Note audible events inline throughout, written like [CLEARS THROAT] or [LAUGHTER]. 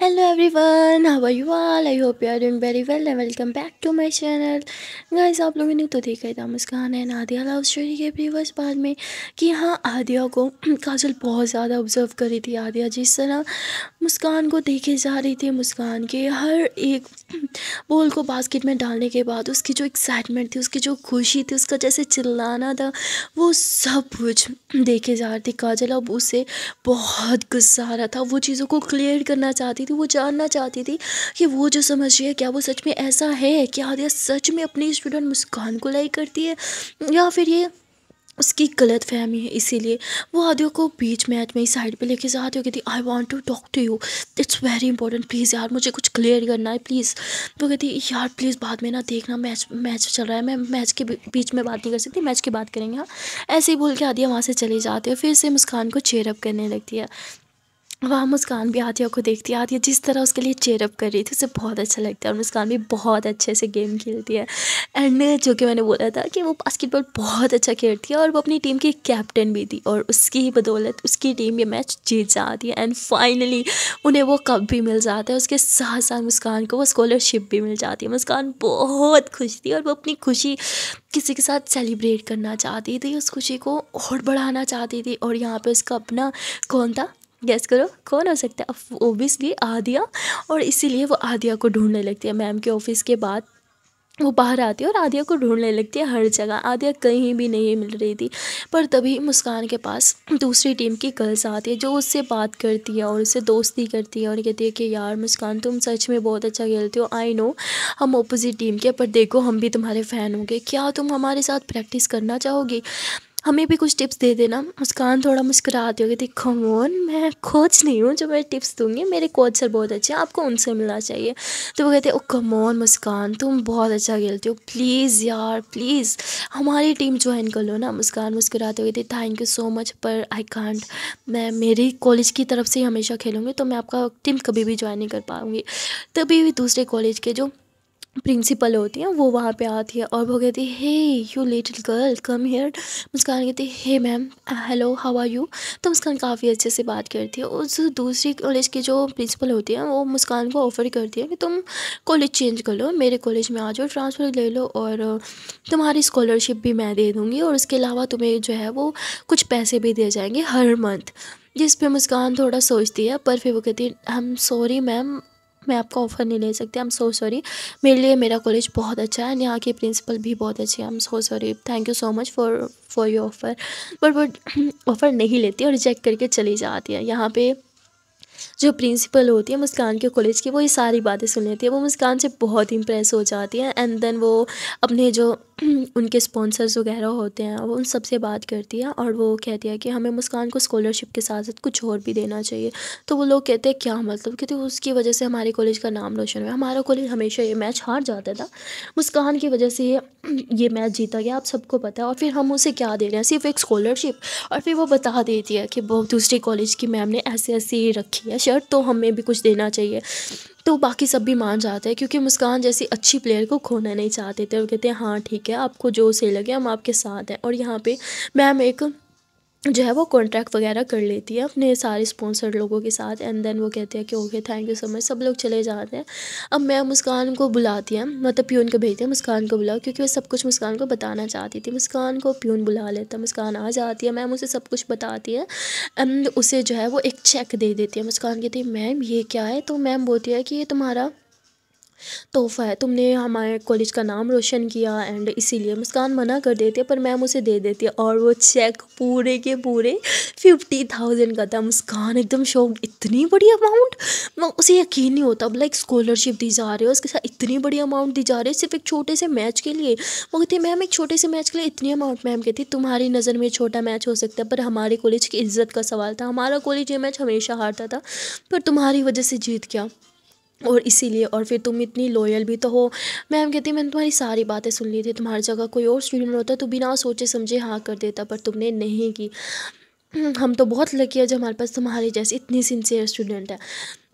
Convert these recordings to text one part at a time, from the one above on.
hello everyone how are you all I hope you are doing very well and welcome back to my channel guys आप लोगों ने तो देखा ही था Muskan and Adiya love story के प्रीवियस बाद में कि हाँ आदिया को [CLEARS THROAT] काजल बहुत ज़्यादा ऑब्जर्व करी थी आदिया जिस तरह मुस्कान को देखे जा रही थी मुस्कान के हर एक बॉल [CLEARS THROAT] को बास्केट में डालने के बाद उसकी जो एक्साइटमेंट थी उसकी जो खुशी थी उसका जैसे चिल्लाना था वो सब कुछ [CLEARS THROAT] देखे जा रही थी काजल अब उसे बहुत गुस्सा आ रहा था वो चीज़ों को क्लियर करना चाहती थी वो जानना चाहती थी कि वो जो समझ रही है क्या वो सच में ऐसा है क्या आदिया सच में अपनी स्टूडेंट मुस्कान को लाइक करती है या फिर ये उसकी गलत फहमी है इसीलिए वो आदियों को बीच मैच में ही साइड पे लेके जाती हो कहती I want to talk to you it's very important please यार मुझे कुछ क्लियर करना है प्लीज़ तो कहती यार प्लीज़ बाद में ना देखना मैच मैच चल रहा है मैं मैच के बीच में बात नहीं कर सकती मैच की बात करेंगे हाँ ऐसे ही बोल के आदिया वहाँ से चले जाते है फिर से मुस्कान को चेयरअप करने लगती है वह मुस्कान भी आदिया को देखती है आदिया जिस तरह उसके लिए चेयरअप कर रही थी उसे बहुत अच्छा लगता है और मुस्कान भी बहुत अच्छे से गेम खेलती है एंड जो कि मैंने बोला था कि वो बास्केटबॉल बहुत अच्छा खेलती है और वो अपनी टीम की कैप्टन भी थी और उसकी ही बदौलत उसकी टीम ये मैच जीत जाती है एंड फाइनली उन्हें वो कप भी मिल जाता है उसके साथ साथ मुस्कान को वो स्कॉलरशिप भी मिल जाती है मुस्कान बहुत खुश थी और वो अपनी खुशी किसी के साथ सेलिब्रेट करना चाहती थी उस खुशी को और बढ़ाना चाहती थी और यहाँ पर उसका अपना कौन था गैस करो कौन हो सकता है ओबियसली आदिया और इसीलिए वो आदिया को ढूंढने लगती है मैम के ऑफिस के बाद वो बाहर आती है और आदिया को ढूंढने लगती है हर जगह आदिया कहीं भी नहीं मिल रही थी पर तभी मुस्कान के पास दूसरी टीम की गर्ल्स आती है जो उससे बात करती है और उससे दोस्ती करती है और कहती है कि यार मुस्कान तुम सच में बहुत अच्छा खेलते हो आई नो हम अपोजिट टीम के पर देखो हम भी तुम्हारे फ़ैन होंगे क्या तुम हमारे साथ प्रैक्टिस करना चाहोगी हमें भी कुछ टिप्स दे देना मुस्कान थोड़ा मुस्कुराते होगी देखो मोहन मैं कोच नहीं हूँ जो मैं टिप्स दूंगी मेरे कोच सर बहुत अच्छे हैं आपको उनसे मिलना चाहिए तो वो कहते ओ कमोन मुस्कान तुम बहुत अच्छा खेलते हो प्लीज़ यार प्लीज़ हमारी टीम ज्वाइन कर लो ना मुस्कान मुस्कुराते हुए थी थैंक यू सो मच पर आई कांट मैं मेरी कॉलेज की तरफ से ही हमेशा खेलूँगी तो मैं आपका टीम कभी भी ज्वाइन नहीं कर पाऊँगी तभी भी दूसरे कॉलेज के जो प्रिंसिपल होती हैं वो वहाँ पे आती है और वो कहती है hey you little girl come here Muskan कहती है hey ma'am hello how are you तो मुस्कान काफ़ी अच्छे से बात करती है उस दूसरी कॉलेज की जो प्रिंसिपल होती है वो मुस्कान को ऑफ़र करती है कि तुम कॉलेज चेंज कर लो मेरे कॉलेज में आ जाओ ट्रांसफ़र ले लो और तुम्हारी स्कॉलरशिप भी मैं दे दूँगी और उसके अलावा तुम्हें जो है वो कुछ पैसे भी दिए जाएंगे हर मंथ जिस पे मुस्कान थोड़ा सोचती है पर फिर वो कहती है आई एम सॉरी मैम मैं आपका ऑफ़र नहीं ले सकती आई एम सो सॉरी मेरे लिए मेरा कॉलेज बहुत अच्छा है एंड यहाँ के प्रिंसिपल भी बहुत अच्छे है I am so sorry thank you so much for for your offer but वो ऑफ़र [CLEARS THROAT] नहीं लेती और रिजेक्ट करके चली जाती है यहाँ पे जो प्रिंसिपल होती है मुस्कान के कॉलेज की वो ये सारी बातें सुन लेती है वो मुस्कान से बहुत इंप्रेस हो जाती है एंड देन वो अपने जो उनके स्पॉन्सर्स वगैरह होते हैं वो उन सबसे बात करती है और वो कहती है कि हमें मुस्कान को स्कॉलरशिप के साथ साथ कुछ और भी देना चाहिए तो वो लोग कहते हैं क्या मतलब कहते उसकी वजह से हमारे कॉलेज का नाम रोशन हुआ हमारा कॉलेज हमेशा ये मैच हार जाता था मुस्कान की वजह से ये ये मैच जीता गया आप सबको पता है और फिर हम उसे क्या दे रहे हैं सिर्फ एक स्कॉलरशिप और फिर वो बता देती है कि बहुत दूसरे कॉलेज की मैम ने ऐसे ऐसे रखी है शर्ट तो हमें भी कुछ देना चाहिए तो बाकी सब भी मान जाते हैं क्योंकि मुस्कान जैसी अच्छी प्लेयर को खोना नहीं चाहते थे वो कहते हैं हाँ ठीक है आपको जो सही लगे हम आपके साथ हैं और यहाँ पे मैम एक जो है वो कॉन्ट्रैक्ट वगैरह कर लेती है अपने सारे स्पॉन्सर लोगों के साथ एंड देन वो कहते हैं कि okay thank you so much सब लोग चले जाते हैं अब मैं मुस्कान को बुलाती हूँ मतलब प्यून को भेजती हूँ मुस्कान को बुलाओ क्योंकि वो सब कुछ मुस्कान को बताना चाहती थी मुस्कान को प्यून बुला लेता मुस्कान आ जाती है मैम उसे सब कुछ बताती है एंड उसे जो है वो एक चेक दे देती है मुस्कान कहती है मैम ये क्या है तो मैम बोलती है कि ये तुम्हारा तोहफ़ा है तुमने हमारे कॉलेज का नाम रोशन किया एंड इसीलिए मुस्कान मना कर देती है पर मैम उसे दे देती है और वो चेक पूरे के पूरे फिफ्टी थाउजेंड का था मुस्कान एकदम शौक इतनी बड़ी अमाउंट उसे यकीन नहीं होता अब लाइक स्कॉलरशिप दी जा रही है उसके साथ इतनी बड़ी अमाउंट दी जा रही है सिर्फ एक छोटे से मैच के लिए वो कहती मैम एक छोटे से मैच के लिए इतनी अमाउंट मैम कहती तुम्हारी नज़र में छोटा मैच हो सकता है पर हमारे कॉलेज की इज्जत का सवाल था हमारा कॉलेज ये मैच हमेशा हारता था पर तुम्हारी वजह से जीत गया और इसीलिए और फिर तुम इतनी लॉयल भी तो हो मैम कहती मैंने तुम्हारी सारी बातें सुन ली थी तुम्हारी जगह कोई और स्टूडेंट होता तो बिना सोचे समझे हाँ कर देता पर तुमने नहीं की [CLEARS THROAT] हम तो बहुत लकी है जो हमारे पास तुम्हारे जैसे इतनी सिंसियर स्टूडेंट है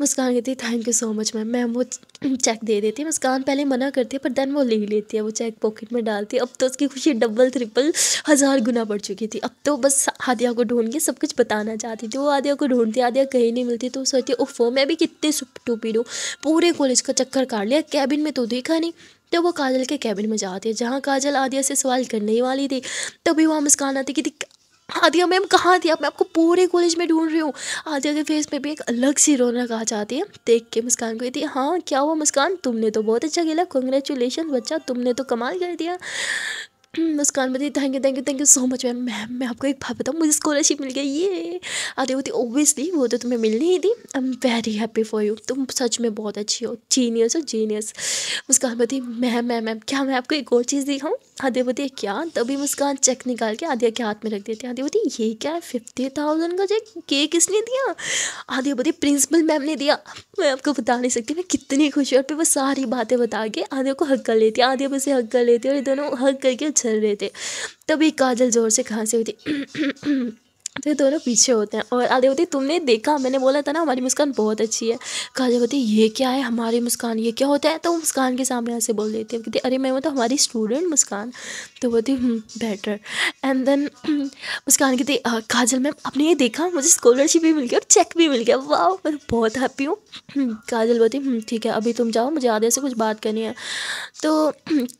मुस्कान कहती है thank you so much ma'am ma'am वो चेक [CLEARS THROAT] दे देती है मुस्कान पहले मना करती है पर देन वो ले लेती है वो चेक पॉकेट में डालती है अब तो उसकी खुशी डबल ट्रिपल हज़ार गुना बढ़ चुकी थी अब तो बस आदिया को ढूंढ के सब कुछ बताना चाहती थी वो आदिया को ढूंढती आदिया कहीं नहीं मिलती तो वो सोचती ओफो मैं भी कितने टूपी दूँ पूरे कॉलेज का चक्कर काट लिया कैबिन में तो देखा नहीं तो वो काजल के कैबिन में जाती है जहाँ काजल आदिया से सवाल करने ही वाली थी तभी वहाँ मुस्कान आती कि आदिया मैम कहाँ थी मैं आपको पूरे कॉलेज में ढूंढ रही हूँ आदिया के फेस में भी एक अलग सी रौनक आ जाती है देख के मुस्कान को थी हाँ क्या हुआ मुस्कान तुमने तो बहुत अच्छा खेला कंग्रेचुलेशन बच्चा तुमने तो कमाल कर दिया [CLEARS THROAT] मुस्कान बताई thank you thank you thank you so much ma'am ma'am मैं आपको एक बात बताऊँ मुझे स्कॉलरशिप मिल गई ये आदि होती ओबियसली वो तो तुम्हें मिलनी ही थी I am very happy for you तुम सच में बहुत अच्छी हो जीनियस हो जीनियस मुस्कान बताई मैम मैम मैम क्या मैं आपको एक और चीज़ दिखाऊँ आद्यावती क्या तभी मुस्कान चेक निकाल के आदिया के हाथ में रख देती है आद्यावती ये क्या है फिफ्टी थाउजेंड का चेक के किसने दिया आद्यावती प्रिंसिपल मैम ने दिया मैं आपको बता नहीं सकती मैं कितनी खुश हूँ और फिर वो सारी बातें बता के आद्या को हक कर लेती है आद्या उसे हक कर लेती है और दोनों हक करके चल रहे थे तभी काजल ज़ोर से कहाँ से होती [CLEARS THROAT] तो ये दोनों पीछे होते हैं और आधे तुमने देखा मैंने बोला था ना हमारी मुस्कान बहुत अच्छी है काजल बोलती ये क्या है हमारी मुस्कान ये क्या होता है तो मुस्कान के सामने ऐसे बोल देती है कहती अरे मैं तो हमारी स्टूडेंट मुस्कान तो बोलती बेटर एंड देन मुस्कान कहती काजल मैम आपने ये देखा मुझे स्कॉलरशिप भी मिल गया और चेक भी मिल गया वाह मैं बहुत हैप्पी हूँ [CLEARS THROAT] काजल बोलती हम्म, ठीक है अभी तुम जाओ मुझे आधे से कुछ बात करनी है तो [CLEARS THROAT]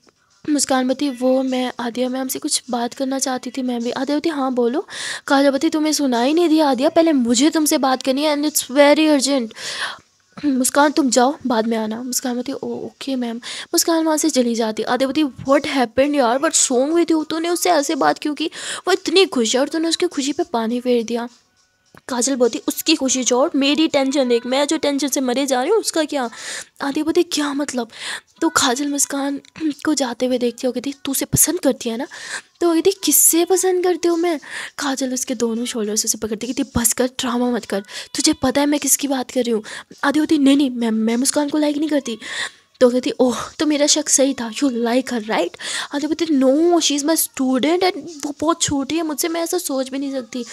मुस्कान बती वो मैं आदिया मैम से कुछ बात करना चाहती थी मैं भी आदिया बती हाँ बोलो काजावती तुम्हें सुना ही नहीं दिया आदिया पहले मुझे तुमसे बात करनी है and it's very urgent Muskan तुम जाओ बाद में आना मुस्कान बोलती ओ ओके मैम मुस्कान वहाँ से चली जाती आदे बती व्हाट हैपेंड यार बट सोंग हुई थी तूने उससे ऐसे बात क्यों की वो इतनी खुश है और तूने उसकी खुशी पे पानी फेर दिया काजल बहुत ही उसकी खुशी छोड़ मेरी टेंशन देख मैं जो टेंशन से मरे जा रही हूँ उसका क्या आधे बोती क्या मतलब तो काजल मुस्कान को जाते हुए देखती हो कहती तू उसे पसंद करती है ना तो वो कहती किससे पसंद करती हूँ मैं काजल उसके दोनों शोल्डर से उसे पकड़ती कहती बस कर ड्रामा मत कर तुझे पता है मैं किसकी बात कर रही हूँ आधी बोती नहीं नहीं मैं मैं मुस्कान को लाइक नहीं करती तो कहती ओह तो मेरा शक सही था you like her right Adi बोती no she is my student and वो बहुत छोटी है मुझसे मैं ऐसा सोच भी नहीं सकती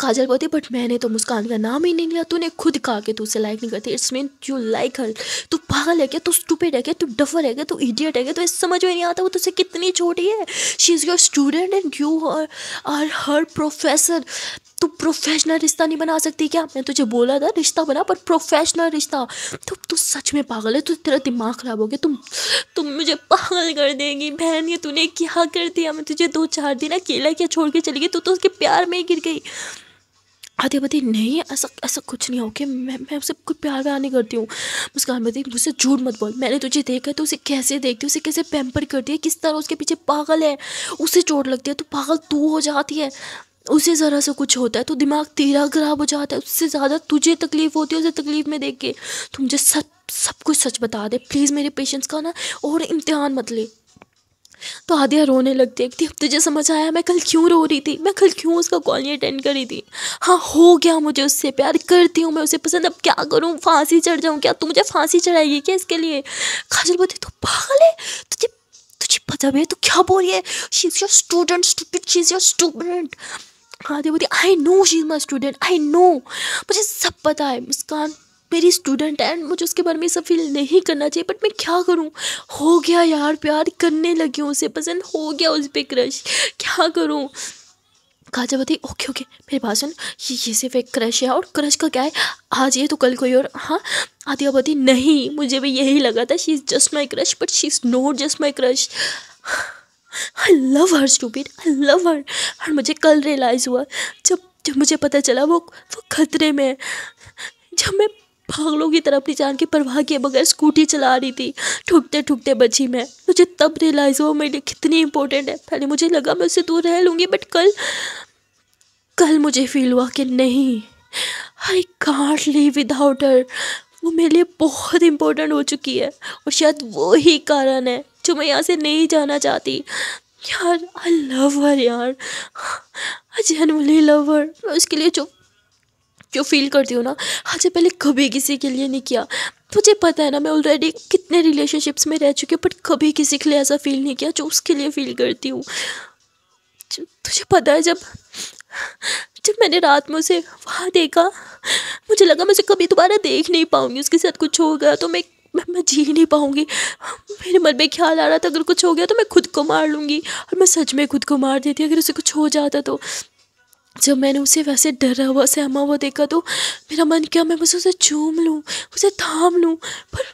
काजल बोलती बट मैंने तो मुस्कान का नाम ही नहीं लिया तूने खुद कहा कि तू उसे लाइक नहीं करती it's mean you like her तू पागल है क्या तू स्टूपिड है क्या तू डफर है क्या तू इडियट है क्या तो समझ में नहीं आता वो तुझसे कितनी छोटी है she is your student and you are are her professor तू प्रोफेशनल रिश्ता नहीं बना सकती क्या मैं तुझे बोला था रिश्ता बना पर प्रोफेशनल रिश्ता तो तू सच में पागल है तू तेरा दिमाग ख़राब हो गया तुम तुम मुझे पागल कर देगी बहन ये तूने क्या कर दिया मैं तुझे दो चार दिन अकेला क्या छोड़ के चली गई तू तो उसके प्यार में ही गिर गई आधे पति नहीं ऐसा ऐसा कुछ नहीं कि मैं मैं उसे कोई प्यार व्यार नहीं करती हूँ मुस्कान बदी मुझसे झूठ मत बोल मैंने तुझे देखा है तो उसे कैसे देखती हूँ उसे कैसे पैम्पर करती है किस तरह उसके पीछे पागल है उसे चोट लगती है तो पागल तू हो जाती है उसे ज़रा सा कुछ होता है तो दिमाग तेरा ख़राब हो जाता है उससे ज़्यादा तुझे तकलीफ़ होती है उसे तकलीफ़ में देख के तो मुझे सब सब कुछ सच बता दे प्लीज़ मेरे पेशेंट्स का ना और इम्तहान मत ले तो आदिया रोने लगती है अब तुझे समझ आया मैं कल क्यों रो रही थी मैं कल क्यों उसका कॉल नहीं अटेंड करी थी हाँ हो गया मुझे उससे प्यार करती हूँ मैं उसे पसंद अब क्या करूँ फांसी चढ़ जाऊँ क्या तू मुझे फांसी चढ़ाएगी क्या इसके लिए खाजल बोलती तू पागल है तुझे तुझे पता भी है तू क्या बोल रही है your student student your student दे बोलती I know she is my student I know मुझे सब पता है मुस्कान मेरी स्टूडेंट है एंड मुझे उसके बारे में सब फील नहीं करना चाहिए बट मैं क्या करूँ हो गया यार प्यार करने लगी हूँ उसे पसंद हो गया उस पर क्रश क्या करूँ काजा बताई ओके ओके मेरे पास है ना ये ये सिर्फ एक क्रश है और क्रश का क्या है आज ये तो कल कोई और हाँ आदिया बताई नहीं मुझे भी यही लगा था she is just my crush but she is not just my crush I love her stupid I love her और मुझे कल रियलाइज़ हुआ जब जब मुझे पता चला वो वो खतरे में है जब मैं पागलों की तरह अपनी जान की परवाह किए बगैर स्कूटी चला रही थी ठुकते ठुकते बची मैं मुझे तब रियलाइज़ हुआ मेरे लिए कितनी इंपॉर्टेंट है पहले मुझे लगा मैं उससे दूर रह लूँगी बट कल कल मुझे फील हुआ कि नहीं I can't live without her वो मेरे लिए बहुत इंपॉर्टेंट हो चुकी है और शायद वो ही कारण है जो मैं यहाँ से नहीं जाना चाहती यार आई लव हर यार आई जेनवली लव हर मैं उसके लिए जो जो फील करती हूँ ना आज पहले कभी किसी के लिए नहीं किया मुझे पता है ना मैं ऑलरेडी कितने रिलेशनशिप्स में रह चुकी हूँ बट कभी किसी के लिए ऐसा फील नहीं किया जो उसके लिए फील करती हूँ तुझे पता है जब जब मैंने रात में उसे वहाँ देखा मुझे लगा मैं उसे कभी दोबारा देख नहीं पाऊँगी उसके साथ कुछ हो गया तो मैं मैं मैं जी नहीं पाऊँगी मेरे मन में ख्याल आ रहा था अगर कुछ हो गया तो मैं खुद को मार लूँगी और मैं सच में खुद को मार देती अगर उसे कुछ हो जाता तो जब मैंने उसे वैसे डरा हुआ सहमा हुआ देखा तो मेरा मन किया मैं बस उसे चूम लूँ उसे थाम लूँ पर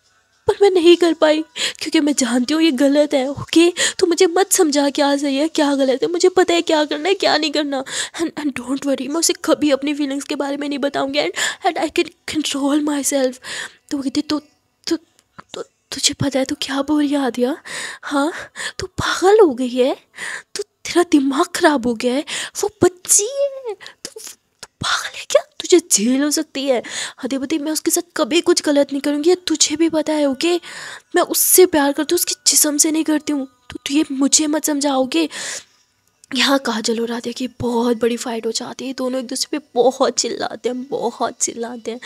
पर मैं नहीं कर पाई क्योंकि मैं जानती हूँ ये गलत है ओके तो मुझे मत समझा क्या सही है क्या गलत है मुझे पता है क्या करना है क्या नहीं करना एंड एंड डोंट वरी मैं उसे कभी अपनी फीलिंग्स के बारे में नहीं बताऊँगी and and I can control myself तो कहती तो तो तुझे पता है तू तो क्या बोल रही आदिया हाँ तू तो पागल हो गई है तो तेरा दिमाग खराब हो गया है वो बच्ची है तू तो, पागल है क्या तुझे झेल हो सकती है हदेपति मैं उसके साथ कभी कुछ गलत नहीं करूँगी तुझे भी पता है ओके मैं उससे प्यार करती हूँ उसके जिसम से नहीं करती हूँ तो तू ये मुझे मत समझाओगे यहाँ काजल और राधे की बहुत बड़ी फाइट हो जाती है दोनों एक दूसरे पे बहुत चिल्लाते हैं बहुत चिल्लाते हैं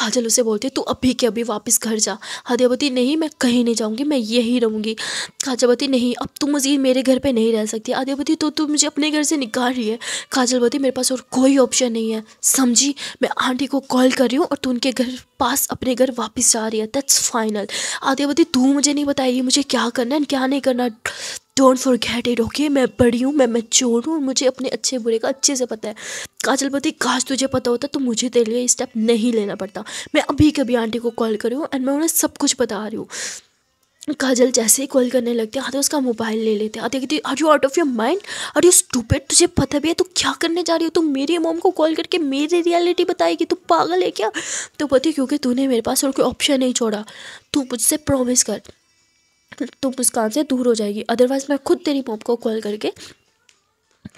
काजल उसे बोलती है तू अभी के अभी वापस घर जा हदयावती नहीं मैं कहीं नहीं जाऊँगी मैं यही रहूँगी काजलवती नहीं अब तू मजीद मेरे घर पे नहीं रह सकती आदयावती तो तू मुझे अपने घर से निकाल रही है काजलवती मेरे पास और कोई ऑप्शन नहीं है समझी मैं आंटी को कॉल कर रही हूँ और तू उनके घर पास अपने घर वापस जा रही है दैट्स फाइनल आदयावती तू मुझे नहीं बताएगी मुझे क्या करना है क्या नहीं करना डोंट फॉरगेट इट ओके मैं बड़ी हूँ मैं मैं चोर हूँ और मुझे अपने अच्छे बुरे का अच्छे से पता है काजलपति काश तुझे पता होता तो मुझे तेरे लिए स्टेप नहीं लेना पड़ता मैं अभी कभी आंटी को कॉल रही हूँ एंड मैं उन्हें सब कुछ बता रही हूँ काजल जैसे ही कॉल करने लगते हैं आते उसका मोबाइल ले लेते हैं आते कहते are you out of your mind are you stupid तुझे पता भी है तू क्या करने जा रही हो तू मेरी मोम को कॉल करके मेरी रियलिटी बताएगी तू पागल है क्या तो पति क्योंकि तूने मेरे पास और कोई ऑप्शन नहीं छोड़ा तू मुझसे प्रॉमिस कर तुम मुस्कान से दूर हो जाएगी अदरवाइज़ मैं खुद तेरी मॉम को कॉल करके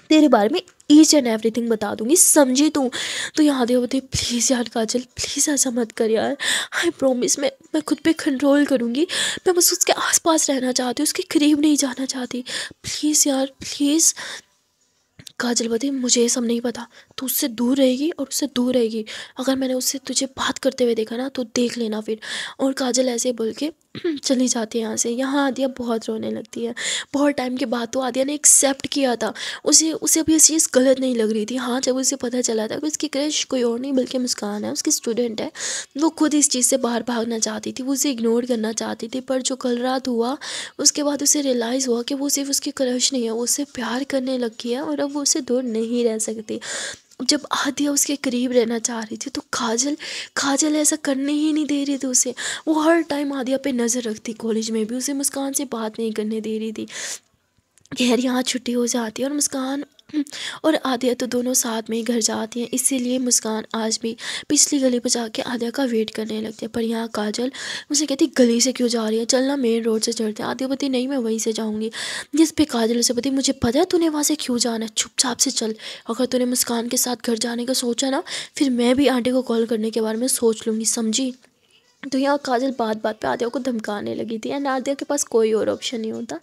तेरे बारे में ईच एंड एवरीथिंग बता दूंगी समझी तू तो यहाँ थे प्लीज़ यार काजल प्लीज़ ऐसा मत कर यार आई प्रोमिस मैं मैं खुद पे कंट्रोल करूँगी मैं बस उसके आसपास रहना चाहती हूँ उसके करीब नहीं जाना चाहती प्लीज़ यार प्लीज़ काजल बोलती मुझे ये सब नहीं पता तो उससे दूर रहेगी और उससे दूर रहेगी अगर मैंने उससे तुझे बात करते हुए देखा ना तो देख लेना फिर और काजल ऐसे बोल के [CLEARS THROAT] चली जाती है यहाँ से यहाँ आदिया बहुत रोने लगती है बहुत टाइम के बाद तो आदिया ने एक्सेप्ट किया था उसे उसे अभी इस चीज़ गलत नहीं लग रही थी हाँ जब उसे पता चला था कि उसकी क्रश कोई और नहीं बल्कि मुस्कान है उसकी स्टूडेंट है वो खुद इस चीज़ से बाहर भागना चाहती थी वो उसे इग्नोर करना चाहती थी पर जो कल रात हुआ उसके बाद उसे रियलाइज़ हुआ कि वो सिर्फ उसकी क्रश नहीं है वो उसे प्यार करने लगी है और अब वो उससे दूर नहीं रह सकती जब आदिया उसके करीब रहना चाह रही थी तो काजल काजल ऐसा करने ही नहीं दे रही थी उसे वो हर टाइम आदिया पे नज़र रखती कॉलेज में भी उसे मुस्कान से बात नहीं करने दे रही थी खैर यहाँ छुट्टी हो जाती है और मुस्कान और आदिया तो दोनों साथ में ही घर जाती हैं इसीलिए मुस्कान आज भी पिछली गली पर जाके आदिया का वेट करने लगती है पर यहाँ काजल मुझे कहती गली से क्यों जा रही है चलना मेन रोड से चढ़ते हैं आदिया पति नहीं मैं वहीं से जाऊँगी जिस पे काजल उसे पति मुझे पता है तूने वहाँ से क्यों जाना है चुपचाप से चल अगर तूने मुस्कान के साथ घर जाने का सोचा ना फिर मैं भी आंटी को कॉल करने के बारे में सोच लूँगी समझी तो यहाँ काजल बात बात पे आदिया को धमकाने लगी थी एंड आदिया के पास कोई और ऑप्शन नहीं होता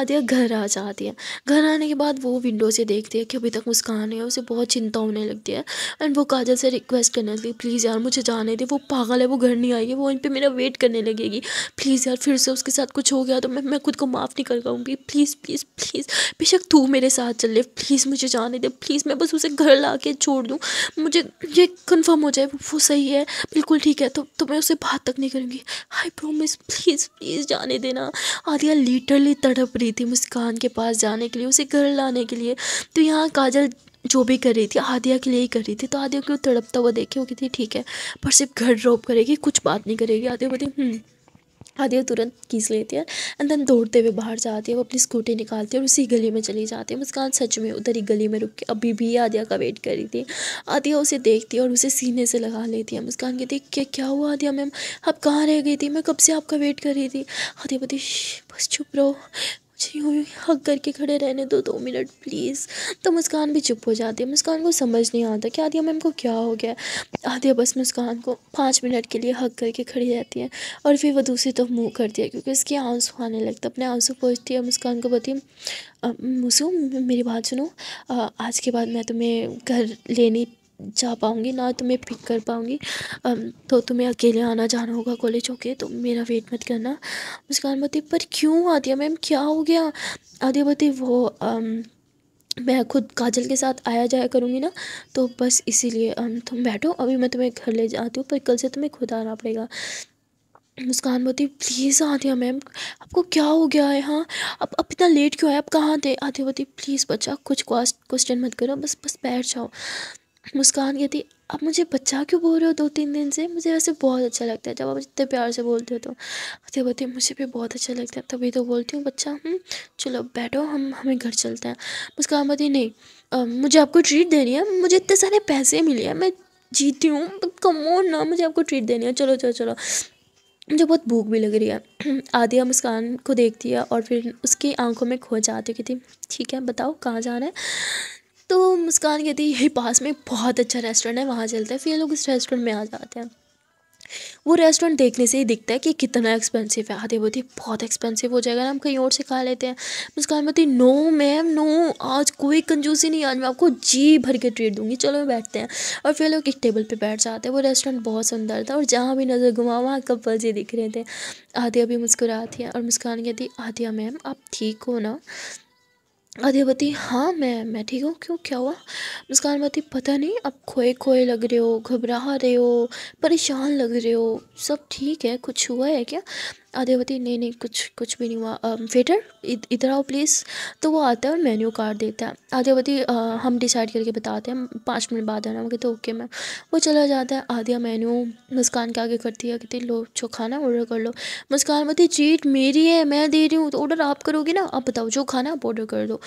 आदिया घर आ जाती है घर आने के बाद वो विंडो से देखती है कि अभी तक मुस्कान है उसे बहुत चिंता होने लगती है एंड वो काजल से रिक्वेस्ट करने लगती प्लीज़ यार मुझे जाने दे वो पागल है वो घर नहीं आएगी वो इन पर मेरा वेट करने लगेगी प्लीज़ यार फिर से उसके साथ कुछ हो गया तो मैं मैं खुद को माफ़ नहीं कर पाऊँगी प्लीज़ प्लीज़ प्लीज़ बेशक तू मेरे साथ चल ले प्लीज़ मुझे जाने दे प्लीज़ मैं बस उसे घर ला के छोड़ दूँ मुझे ये कन्फर्म हो जाए वो सही है बिल्कुल ठीक है तो, तो मैं उसे बात बात तक नहीं करूँगी आई प्रोमिस प्लीज़ प्लीज़ जाने देना आदिया लिटरली तड़प रही थी मुस्कान के पास जाने के लिए उसे घर लाने के लिए तो यहाँ काजल जो भी कर रही थी आदिया के लिए ही कर रही थी तो आदिया को तड़पता हुआ देखे वो कहती ठीक है पर सिर्फ घर ड्रॉप करेगी कुछ बात नहीं करेगी आदिया बोलती हम्म, आदिया तुरंत खींच लेती है एंड देन दौड़ते हुए बाहर जाती है वो अपनी स्कूटी निकालती है और उसी गली में चली जाती है मुस्कान सच में उधर ही गली में रुक के अभी भी आदिया का वेट कर रही थी आदिया उसे देखती है और उसे सीने से लगा लेती है मुस्कान कहती है क्या क्या हुआ आदिया मैम आप कहाँ रह गई थी मैं कब से आपका वेट कर रही थी आदिया बोती बस चुप रहो अच्छी हुई हक करके खड़े रहने दो दो मिनट प्लीज़ तो मुस्कान भी चुप हो जाती है मुस्कान को समझ नहीं आता कि आदिया मैम को क्या हो गया आदिया बस मुस्कान को पाँच मिनट के लिए हक करके खड़ी रहती है और फिर वह दूसरी तरफ तो मुँह करती है क्योंकि उसकी आंसू आने लगता अपने आंसू पहुँचती है मुस्कान को बोती मुसू मेरी बात सुनो आज के बाद मैं तुम्हें घर लेनी जा पाऊँगी ना तुम्हें पिक कर पाऊँगी तो तुम्हें अकेले आना जाना होगा कॉलेज होके तो मेरा वेट मत करना मुस्कान बोलती पर क्यों आदिया मैम क्या हो गया आदिया बोलती वो आम, मैं खुद काजल के साथ आया जाया करूँगी ना तो बस इसीलिए तुम बैठो अभी मैं तुम्हें घर ले जाती हूँ पर कल से तुम्हें खुद आना पड़ेगा मुस्कान बोती प्लीज़ आदिया मैम आपको क्या हो गया है हाँ अब अब इतना लेट क्यों है आप कहाँ थे आदिया बोती प्लीज़ बच्चा कुछ क्वेश्चन मत करो बस बस बैठ जाओ मुस्कान कहती आप मुझे बच्चा क्यों बोल रहे हो दो तीन दिन से मुझे वैसे बहुत अच्छा लगता है जब आप इतने प्यार से बोलते हो तो अति मुझे भी बहुत अच्छा लगता है तभी तो बोलती हूँ बच्चा हम हम्म, चलो बैठो हम हमें घर चलते हैं मुस्कान बती नहीं आ, मुझे आपको ट्रीट देनी है मुझे इतने सारे पैसे मिले हैं मैं जीती हूँ कमो तो ना मुझे आपको ट्रीट देनी है चलो चलो चलो मुझे बहुत भूख भी लग रही है [CLEARS THROAT] आदिया मुस्कान को देखती है और फिर उसकी आंखों में खो जाती है कहती ठीक है बताओ कहाँ जाना है तो मुस्कान कहती है यही पास में बहुत अच्छा रेस्टोरेंट है वहाँ चलते हैं फिर लोग इस रेस्टोरेंट में आ जाते हैं वो रेस्टोरेंट देखने से ही दिखता है कि कितना एक्सपेंसिव है आधे बोती बहुत एक्सपेंसिव हो जाएगा ना हम कहीं और से खा लेते हैं मुस्कान बोती नो मैम नो आज कोई कंजूसी नहीं आज मैं आपको जी भर के ट्रीट दूंगी चलो बैठते हैं और फिर लोग एक टेबल पर बैठ जाते हैं वो रेस्टोरेंट बहुत सुंदर था और जहाँ भी नज़र घुमा वहाँ कपल्स ही दिख रहे थे आधिया भी मुस्कुराती है और मुस्कान कहती आधिया मैम आप ठीक हो ना आदिवती हाँ मैं मैं ठीक हूँ क्यों क्या हुआ मुस्कान बती पता नहीं आप खोए खोए लग रहे हो घबरा रहे हो परेशान लग रहे हो सब ठीक है कुछ हुआ है क्या आद्यावती नहीं नहीं कुछ कुछ भी नहीं हुआ वेटर इधर आओ प्लीज़ तो वो आता है और मेन्यू कार्ड देता है आद्यावती हम डिसाइड करके बताते हैं पाँच मिनट बाद आना वो कहते ओके मैम वो चला जाता है आधिया मेन्यू मुस्कान के आगे करती है कहती लो जो खाना ऑर्डर कर लो मुस्कान बती चीट मेरी है मैं दे रही हूँ तो ऑर्डर आप करोगी ना आप बताओ जो खाना आप ऑर्डर कर दो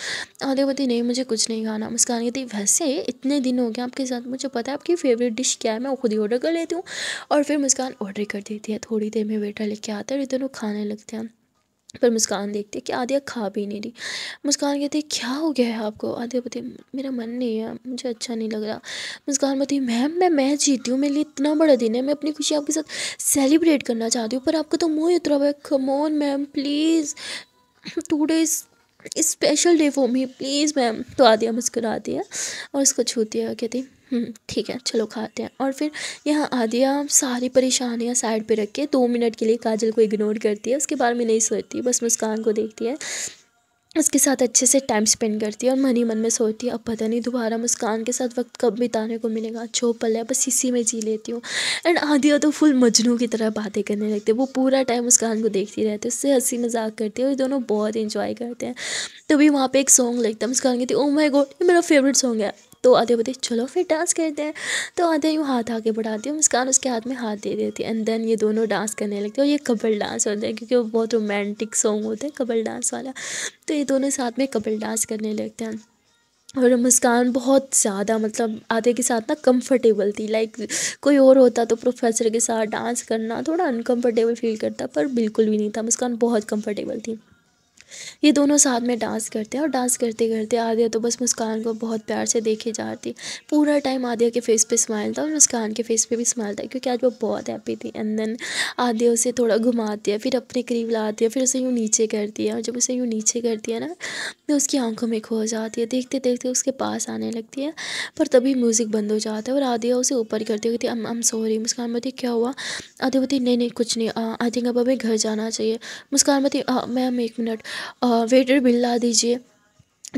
आद्यावती नहीं मुझे कुछ नहीं खाना मुस्कान कहती वैसे इतने दिन हो गए आपके साथ मुझे पता है आपकी फेवरेट डिश क्या है मैं खुद ही ऑर्डर कर लेती हूँ और फिर मुस्कान ऑर्डर कर देती है थोड़ी देर में वेटर लेके आता है दोनों खाने लगते हैं पर मुस्कान देखती है कि आदिया खा भी नहीं रही मुस्कान कहती है क्या हो गया है आपको आदिया बताई मेरा मन नहीं है मुझे अच्छा नहीं लग रहा मुस्कान बती मैम मैं मैं जीती हूँ मेरे लिए इतना बड़ा दिन है मैं अपनी खुशी आपके साथ सेलिब्रेट करना चाहती हूँ पर आपका तो मुँह उतरा हुआ है come on ma'am please two days special day for me please ma'am तो आदिया मुस्कुराती है और उसको छूती है कहती हम्म, ठीक है चलो खाते हैं और फिर यहाँ आदिया सारी परेशानियाँ साइड पे रख के दो मिनट के लिए काजल को इग्नोर करती है उसके बारे में नहीं सोचती बस मुस्कान को देखती है उसके साथ अच्छे से टाइम स्पेंड करती है और मन ही मन में सोचती है अब पता नहीं दोबारा मुस्कान के साथ वक्त कब बिताने को मिलेगा जो पल है बस इसी में जी लेती हूँ एंड आदिया तो फुल मजनू की तरह बातें करने लगती है वो पूरा टाइम मुस्कान को देखती रहती है उससे हंसी मजाक करती है और दोनों बहुत इन्जॉय करते हैं तभी तो वहाँ पर एक सॉन्ग लगता है मुस्कान कहती है ओ माई गोड ये मेरा फेवरेट सॉन्ग है तो आधे बोलते चलो फिर डांस करते हैं तो आधे यूँ हाथ आगे बढ़ाती हूँ मुस्कान उसके हाथ में हाथ दे देती है एंड देन ये दोनों डांस करने लगते हैं और ये कपल डांस होता है क्योंकि वो बहुत रोमांटिक सॉन्ग होते हैं कपल डांस वाला तो ये दोनों साथ में कपल डांस करने लगते हैं और मुस्कान बहुत ज़्यादा मतलब आधे के साथ ना कंफर्टेबल थी लाइक कोई और होता तो प्रोफेसर के साथ डांस करना थोड़ा अनकंफर्टेबल फील करता पर बिल्कुल भी नहीं था मुस्कान बहुत कंफर्टेबल थी ये दोनों साथ में डांस करते हैं और डांस करते करते आदिया तो बस मुस्कान को बहुत प्यार से देखे जा रही थी पूरा टाइम आदिया के फेस पे स्माइल था और मुस्कान के फेस पे भी स्माइल था क्योंकि आज वो बहुत हैप्पी थी एंड देन आदिया उसे थोड़ा घुमाती है फिर अपने करीब लाती है फिर उसे यूँ नीचे करती है और जब उसे यूँ नीचे करती है ना तो उसकी आंखों में खो जाती है देखते देखते उसके पास आने लगती है पर तभी म्यूज़िक बंद हो जाता है और आदिया उसे ऊपर करती हुई अम एम सॉरी मुस्कान मती क्या हुआ आदिया बती नहीं नहीं कुछ नहीं आई थिंक अब हमें घर जाना चाहिए मुस्कान बती मैम एक मिनट वेटर बिल ला दीजिए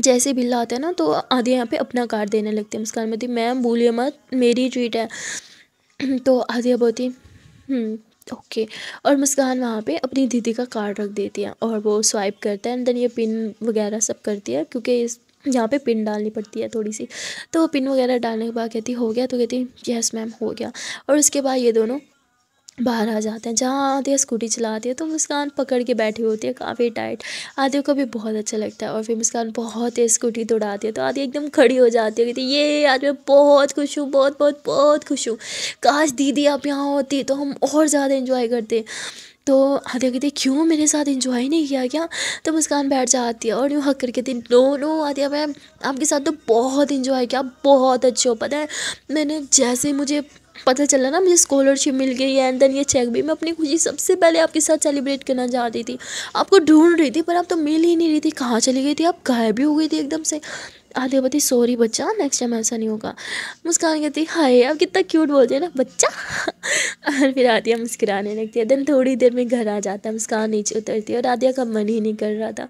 जैसे बिल लाते हैं ना तो आधे यहाँ पे अपना कार्ड देने लगते हैं मुस्कान बोती मतलब, मैम बोलिए मत मेरी ट्रीट है [CLEARS THROAT] तो आधिया बोती ओके हम्म, और मुस्कान वहाँ पे अपनी दीदी का कार्ड रख देती है और वो स्वाइप करता है एंड देन ये पिन वगैरह सब करती है क्योंकि इस यहाँ पे पिन डालनी पड़ती है थोड़ी सी तो पिन वगैरह डालने के बाद कहती हो गया तो कहती यस मैम हो गया और उसके बाद ये दोनों बाहर आ जाते हैं जहाँ आती है स्कूटी चलाती है तो मुस्कान पकड़ के बैठी होती है काफ़ी टाइट आदियों को भी बहुत अच्छा लगता है और फिर मुस्कान बहुत तेज़ स्कूटी दौड़ाती है तो आदिया एकदम खड़ी हो जाती है कहती है ये आज मैं बहुत खुश हूँ बहुत बहुत बहुत खुश हूँ काश दीदी आप यहाँ होती तो हम और ज़्यादा इन्जॉय करते तो आदिया कहती क्यों मेरे साथ इन्जॉय नहीं किया क्या तो मुस्कान बैठ जाती है और यूँ हक करके कहती नो नो आदिया मैम आपके साथ तो बहुत इन्जॉय किया बहुत अच्छे हो पता है मैंने जैसे मुझे पता चला ना मुझे स्कॉलरशिप मिल गई है एंड देन ये चेक भी मैं अपनी खुशी सबसे पहले आपके साथ सेलिब्रेट करना चाहती थी आपको ढूंढ रही थी पर आप तो मिल ही नहीं रही थी कहाँ चली गई थी आप गायब ही हो गई थी एकदम से आधे बती सॉरी बच्चा नेक्स्ट टाइम ऐसा नहीं होगा मुस्कान कहती हाय आप कितना क्यूट बोलते हैं ना बच्चा [LAUGHS] और फिर आदिया मुस्कुराने लगती है देन थोड़ी देर में घर आ जाता है मुस्कान नीचे उतरती है और आदिया का मन ही नहीं कर रहा था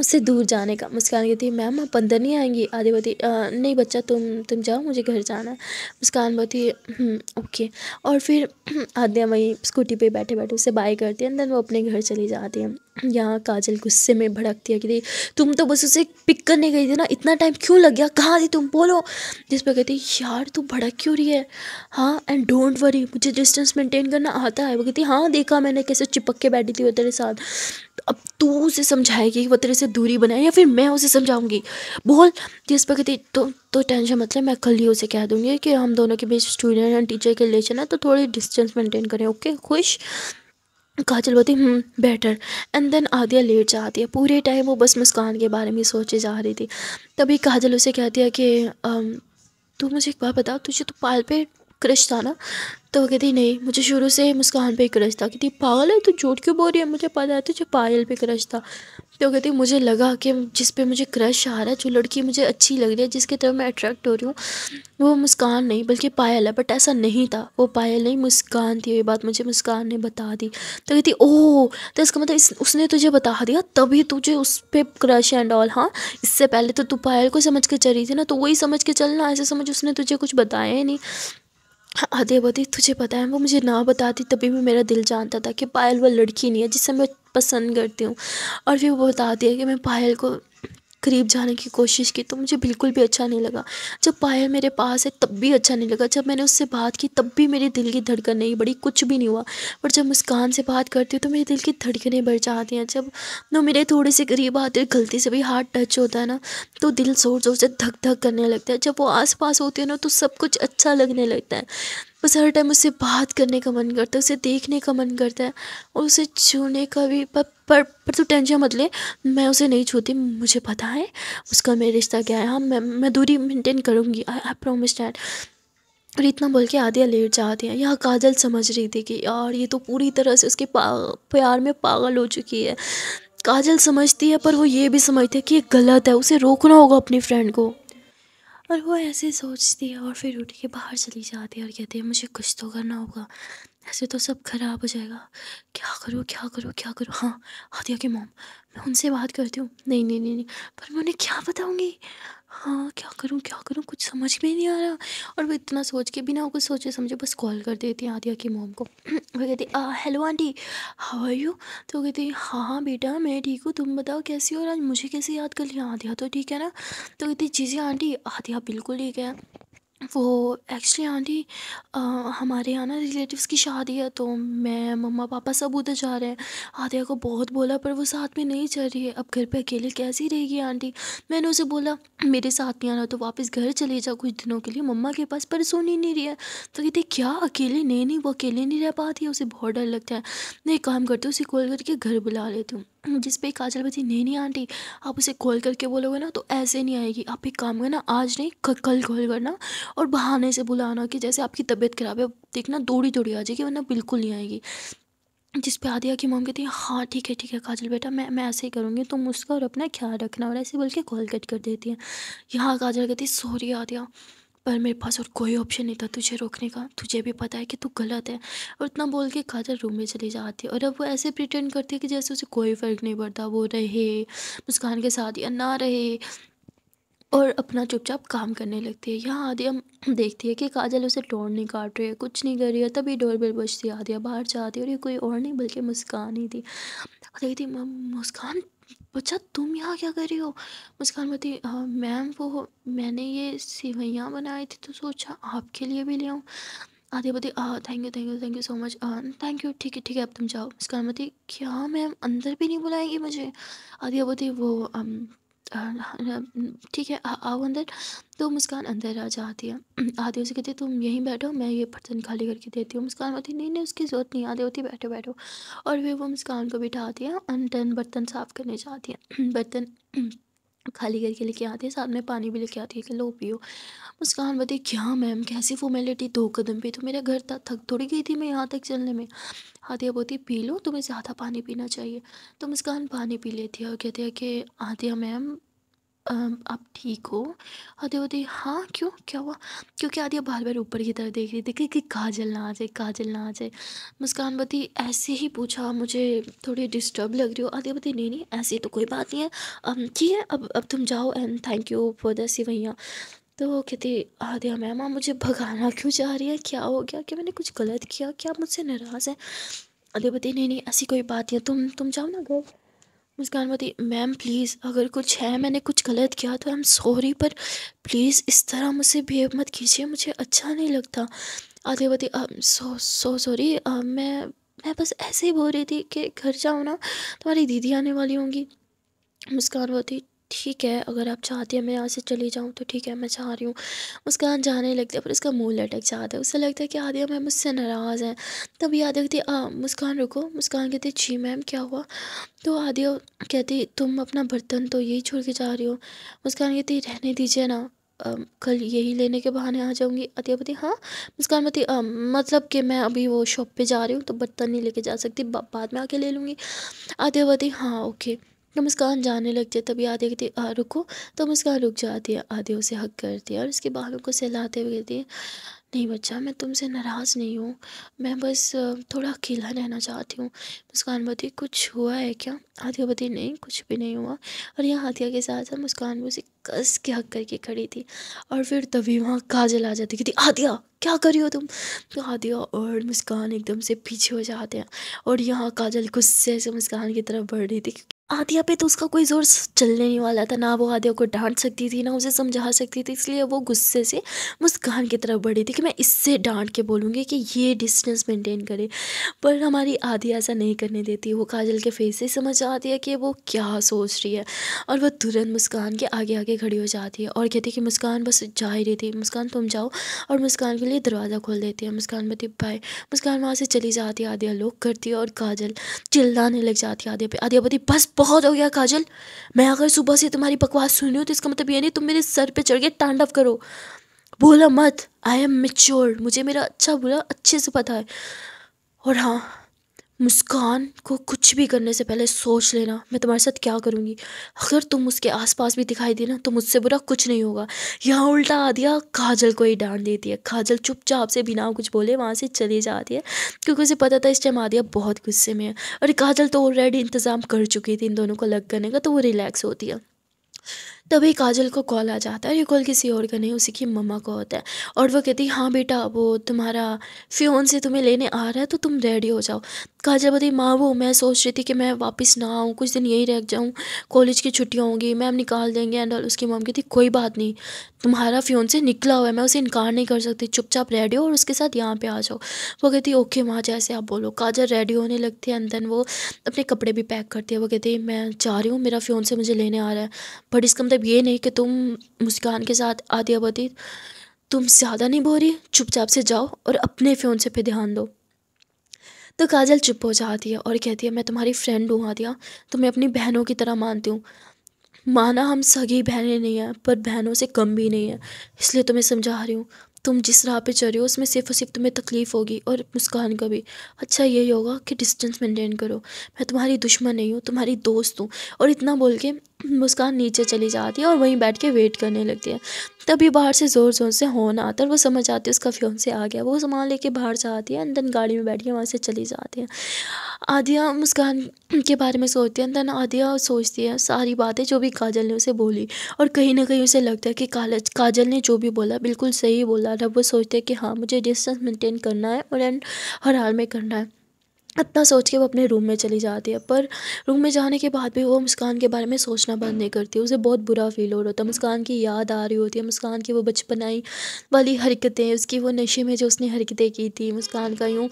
उससे दूर जाने का मुस्कान कहती है मैम आप अंदर नहीं आएंगी आधे बोलती नहीं बच्चा तुम तुम जाओ मुझे घर जाना है मुस्कान बोलती है हम्म, ओके और फिर [CLEARS THROAT] आद्या वहीं स्कूटी पे बैठे बैठे उससे बाय करती है देन वो अपने घर चली जाती है यहाँ काजल गुस्से में भड़कती है कहती तुम तो बस उसे पिक करने गई थी ना इतना टाइम क्यों लग गया कहाँ थी तुम बोलो जिस पर कहती यार तू भड़क क्यों रही है हाँ एंड डोंट वरी मुझे डिस्टेंस मेंटेन करना आता है वो कहती हाँ देखा मैंने कैसे चिपक के बैठी थी वो तेरे साथ अब तू उसे समझाएगी कि वो तेरे से दूरी बनाए या फिर मैं उसे समझाऊंगी बोल जिस कहती तो तो टेंशन मतलब मैं कल ही उसे कह दूंगी कि हम दोनों के बीच स्टूडेंट एंड टीचर के रिलेशन है तो थोड़ी डिस्टेंस मेंटेन करें ओके खुश काजल बोलती better and then Adiya late जाती है पूरे टाइम वो बस मुस्कान के बारे में सोचे जा रही थी तभी काजल उसे कहती है कि तू मुझे एक बार बता तुझे तो पाल पे क्रश था ना तो वो कहती नहीं मुझे शुरू से मुस्कान पे क्रश था कहती पागल है तो झूठ क्यों बोल रही है मुझे पता है तुझे पायल पे क्रश था तो कहती मुझे लगा कि जिस पे मुझे क्रश आ रहा है जो लड़की मुझे अच्छी लग रही है जिसके तरफ मैं अट्रैक्ट हो रही हूँ वो मुस्कान नहीं बल्कि पायल है बट ऐसा नहीं था वो पायल नहीं मुस्कान थी ये बात मुझे मुस्कान ने बता दी तो कहती ओह तो इसका मतलब इस, उसने तुझे बता दिया तभी तुझे उस पर क्रश एंड ऑल हाँ इससे पहले तो तू पायल को समझ के चल रही थी ना तो वही समझ के चलना ऐसे समझ उसने तुझे कुछ बताया ही नहीं हाँ, आधे अवधि तुझे पता है वो मुझे ना बताती तभी भी मेरा दिल जानता था कि पायल वो लड़की नहीं है जिसे मैं पसंद करती हूँ और फिर वो बता दिया कि मैं पायल को करीब जाने की कोशिश की तो मुझे बिल्कुल भी अच्छा नहीं लगा जब पायल मेरे पास है तब भी अच्छा नहीं लगा जब मैंने उससे बात की तब भी मेरे दिल की धड़कन नहीं बढ़ी कुछ भी नहीं हुआ पर जब मुस्कान से बात करती हूँ तो मेरे दिल की धड़कने बढ़ जाती हैं जब वो मेरे थोड़े से करीब आते गलती से भी हार्ट टच होता है ना तो दिल ज़ोर ज़ोर से धक धक करने लगता है जब वो आस पास होती है ना तो सब कुछ अच्छा लगने लगता है बस हर टाइम उससे बात करने का मन करता है उसे देखने का मन करता है और उसे छूने का भी पर पर, पर तो टेंशन मत ले मैं उसे नहीं छूती मुझे पता है उसका मेरा रिश्ता क्या है हाँ मैं मैं दूरी मेंटेन करूँगी आई आई प्रोमिस डैट और इतना बोल के आदिया लेट जाती हैं यहाँ काजल समझ रही थी कि यार ये तो पूरी तरह से उसके पा, प्यार में पागल हो चुकी है काजल समझती है पर वो ये भी समझती है कि ये गलत है उसे रोकना होगा अपनी फ्रेंड को और वो ऐसे सोचती है और फिर उठ के बाहर चली जाती है और कहती है मुझे कुछ तो करना होगा ऐसे तो सब ख़राब हो जाएगा क्या करूँ क्या करूँ क्या करूँ हाँ हादिया के मोम मैं उनसे बात करती हूँ नहीं नहीं नहीं नहीं पर मैं उन्हें क्या बताऊँगी हाँ क्या करूँ क्या करूँ कुछ समझ में नहीं आ रहा और वो इतना सोच के बिना कुछ सोचे समझे बस कॉल कर देती हैं आदिया की मोम को [CLEARS THROAT] वो कहती hello aunty how are you तो कहती हाँ हाँ बेटा मैं ठीक हूँ तुम बताओ कैसी हो और आज मुझे कैसे याद कर लिया आदिया तो ठीक है ना तो कहती जी जी आंटी आदिया बिल्कुल ठीक है वो एक्चुअली आंटी हमारे यहाँ ना रिलेटिव्स की शादी है तो मैं मम्मा पापा सब उधर जा रहे हैं आदिया को बहुत बोला पर वो साथ में नहीं चल रही है अब घर पे अकेले कैसी रहेगी आंटी मैंने उसे बोला मेरे साथ नहीं आना तो वापस घर चले जाओ कुछ दिनों के लिए मम्मा के पास पर सुन ही नहीं रही है तो कहते क्या अकेले नहीं नहीं वो अकेले नहीं रह पाती है उसे बहुत डर लगता है नहीं काम करती हूँ उसे कॉल करके घर बुला लेती हूँ जिस पे काजल बची नहीं नहीं आंटी आप उसे कॉल करके बोलोगे ना तो ऐसे नहीं आएगी आप एक काम करना आज नहीं कल कॉल करना और बहाने से बुलाना कि जैसे आपकी तबीयत ख़राब है देखना दौड़ी दौड़ी आ जाएगी वरना बिल्कुल नहीं आएगी जिस पे आदिया की मॉम कहती है हाँ ठीक है ठीक है काजल बेटा मैं मैं ऐसे ही करूँगी तुम उसका और अपना ख्याल रखना और ऐसे बोल के कॉल कट कर देती है यहाँ काजल कहती सॉरी आदिया पर मेरे पास और कोई ऑप्शन नहीं था तुझे रोकने का तुझे भी पता है कि तू गलत है और इतना बोल के काजल रूम में चली जाती है और अब वो ऐसे प्रिटेंड करती है कि जैसे उसे कोई फ़र्क नहीं पड़ता वो रहे मुस्कान के साथ या ना रहे और अपना चुपचाप काम करने लगती है यहाँ आदिया देखती है कि काजल उसे डोर नहीं काट रही है कुछ नहीं कर रही है तभी डोर बेल बजती आदिया बाहर जाती है और ये कोई और नहीं बल्कि मुस्कान ही थी देखती मुस्कान बच्चा तुम यहाँ क्या कर रही हो मुस्कान बोलती मैम वो मैंने ये सेवैयाँ बनाई थी तो सोचा आपके लिए भी ले आऊँ आधे बोलती thank you thank you thank you so much thank you ठीक है ठीक है अब तुम जाओ मुस्कान बोलती क्या मैम अंदर भी नहीं बुलाएंगी मुझे आधे बोलती वो ठीक है आओ अंदर तो मुस्कान अंदर आ जाती है [CLEARS THROAT] आदि उसे कहती है तुम यहीं बैठो मैं ये बर्तन खाली करके देती हूँ मुस्कान होती नहीं नहीं उसकी ज़रूरत नहीं आदि होती बैठो बैठो और फिर वो मुस्कान को बिठाती है अंदर बर्तन साफ़ करने जाती है [CLEARS THROAT] बर्तन खाली करके लेके आती है साथ में पानी भी लेके आती है कि लो पियो मुस्कान बताई क्या मैम कैसी फॉर्मेलिटी दो कदम पे तो मेरा घर था थक थोड़ी गई थी मैं यहाँ तक चलने में आतिया बोलती पी लो तुम्हें ज़्यादा पानी पीना चाहिए तो मुस्कान पानी पी लेती है और कहती है कि आतिया मैम आप ठीक हो आधे बोलती हाँ क्यों क्या हुआ क्योंकि आधे बार बार ऊपर की तरफ देख रही थी कि, कि काजल ना आ जाए काजल ना आ जाए मुस्कान बती ऐसे ही पूछा मुझे थोड़ी डिस्टर्ब लग रही हो आधे बती नहीं नहीं ऐसी तो कोई बात नहीं है अब ठीक है अब अब तुम जाओ and thank you for the seviyan तो वो कहती आदिया मैम आप मुझे भगाना क्यों चाह रही है क्या हो गया क्या मैंने कुछ गलत किया क्या मुझसे नाराज़ है अदे बती नहीं नहीं ऐसी कोई बात नहीं तुम तुम जाओ ना घर मुस्कान बती मैम प्लीज़ अगर कुछ है मैंने कुछ गलत किया तो आई एम सॉरी पर प्लीज़ इस तरह मुझसे बिहेव मत कीजिए मुझे अच्छा नहीं लगता आधे बती सो सो सॉरी मैं मैं बस ऐसे ही बोल रही थी कि घर जाओ ना तुम्हारी दीदी आने वाली होंगी मुस्कान बती ठीक है अगर आप चाहती हैं मैं यहाँ से चली जाऊँ तो ठीक है मैं चाह रही हूँ मुस्कान जाने लगती है पर उसका मुँह लटक जाता है उसे लगता है कि आदिया मैम मुझसे नाराज़ हैं तब याद रखती है मुस्कान रुको मुस्कान कहती जी मैम क्या हुआ तो आदिया कहती तुम अपना बर्तन तो यही छोड़ के जा रही हो मुस्कान कहती रहने दीजिए ना कल यही लेने के बहाने आ आदिया बती हाँ मुस्कान बती मतलब कि मैं अभी वो शॉप पर जा रही हूँ तो बर्तन नहीं लेके जा सकती बाद में आके ले लूँगी बती हाँ ओके तो मुस्कान जाने लग जाए तभी आधे कहती है रुको तो मुस्कान रुक जाती है आधे उसे हक करती है और उसके बालों को सहलाते हुए कहती है नहीं बच्चा मैं तुमसे नाराज़ नहीं हूँ मैं बस थोड़ा अकेला रहना चाहती हूँ मुस्कान बती कुछ हुआ है क्या आदिया बती नहीं कुछ भी नहीं हुआ और यहाँ हाथिया के साथ साथ मुस्कान भी उसे कस के हक करके खड़ी थी और फिर तभी वहाँ काजल आ जाती कहती आदिया क्या करी हो तुम तो आदिया और मुस्कान एकदम से पीछे हो जाते हैं और यहाँ काजल गुस्से से मुस्कान की तरफ बढ़ रही थी आदिया पे तो उसका कोई ज़ोर चलने नहीं वाला था ना वो आदिया को डांट सकती थी ना उसे समझा सकती थी इसलिए वो गुस्से से मुस्कान की तरफ बढ़ी थी कि मैं इससे डांट के बोलूँगी कि ये डिस्टेंस मेंटेन करे पर हमारी आदिया ऐसा नहीं करने देती वो काजल के फेस से समझ आती है कि वो क्या सोच रही है और वह तुरंत मुस्कान के आगे आगे लिए खड़ी हो जाती है और कहती है कि मुस्कान बस जा ही रही थी मुस्कान तुम जाओ और मुस्कान के लिए दरवाज़ा खोल देती है मुस्कान बती भाई मुस्कान वहाँ से चली जाती है आदिया लोग करती है और काजल चिल्लाने लग जाती है आदिया पे आदिया बती बस बहुत हो गया काजल मैं अगर सुबह से तुम्हारी बकवास सुन रही हूँ तो इसका मतलब ये नहीं तुम मेरे सर पर चढ़ के तांडव करो बोला मत आई एम मेच्योर मुझे मेरा अच्छा बुरा अच्छे से पता है और हाँ मुस्कान को कुछ भी करने से पहले सोच लेना मैं तुम्हारे साथ क्या करूँगी अगर तुम उसके आसपास भी दिखाई देना तो मुझसे बुरा कुछ नहीं होगा यहाँ उल्टा दिया काजल को ही डांट देती है काजल चुपचाप से बिना कुछ बोले वहाँ से चली जाती है क्योंकि उसे पता था इस टाइम आदिया बहुत गुस्से में है और काजल तो ऑलरेडी इंतज़ाम कर चुकी थी इन दोनों को अलग करने का तो वो रिलैक्स होती है तभी काजल को कॉल आ जाता है ये कॉल किसी और का नहीं उसी की मम्मा को होता है और वो कहती है हाँ बेटा वो तुम्हारा फ्योन से तुम्हें लेने आ रहा है तो तुम रेडी हो जाओ काजल बोती माँ वो मैं सोच रही थी कि मैं वापस ना आऊँ कुछ दिन यहीं रह जाऊँ कॉलेज की छुट्टियाँ होंगी मैम निकाल देंगे एंड उसकी मम कहती कोई बात नहीं तुम्हारा फ्योन से निकला हुआ है मैं उसे इनकार नहीं कर सकती चुपचाप रेडी हो और उसके साथ यहाँ पर आ जाओ वो कहती ओके माँ जैसे आप बोलो काजल रेडी होने लगती है एंड देन वो अपने कपड़े भी पैक करती है वो कहती मैं जा रही हूँ मेरा फ्योन से मुझे लेने आ रहा है बट इसका मतलब मतलब ये नहीं कि तुम मुस्कान के साथ आदि आबादी तुम ज़्यादा नहीं बोरी चुपचाप से जाओ और अपने फ़ोन से पे ध्यान दो तो काजल चुप हो जाती है और कहती है मैं तुम्हारी फ्रेंड हूँ आदिया मैं अपनी बहनों की तरह मानती हूँ माना हम सगी बहनें नहीं हैं पर बहनों से कम भी नहीं है इसलिए तुम्हें समझा रही हूँ तुम जिस राह पे चल रहे हो उसमें सिर्फ और सिर्फ तुम्हें तकलीफ़ होगी और मुस्कान का भी अच्छा यही होगा कि डिस्टेंस मेंटेन करो मैं तुम्हारी दुश्मन नहीं हूँ तुम्हारी दोस्त हूँ और इतना बोल के मुस्कान नीचे चली जाती है और वहीं बैठ के वेट करने लगती है तभी बाहर से ज़ोर ज़ोर से होना आता है और वो समझ आती है उसका फ्योन से आ गया वो सामान लेके बाहर जाती है एंड देन गाड़ी में बैठ के वहाँ से चली जाती है आदिया मुस्कान के बारे में सोचती है देन आदिया सोचती है सारी बातें जो भी काजल ने उसे बोली और कहीं ना कहीं उसे लगता है कि कालज काजल ने जो भी बोला बिल्कुल सही बोला तब वो सोचते हैं कि हाँ मुझे डिस्टेंस मेनटेन करना है और एंड हर हाल में करना है इतना सोच के वो अपने रूम में चली जाती है पर रूम में जाने के बाद भी वो मुस्कान के बारे में सोचना बंद नहीं करती उसे बहुत बुरा फील हो रहा होता है मुस्कान की याद आ रही होती है मुस्कान की वो बचपनाई वाली हरकतें उसकी वो नशे में जो उसने हरकतें की थी मुस्कान का यूँ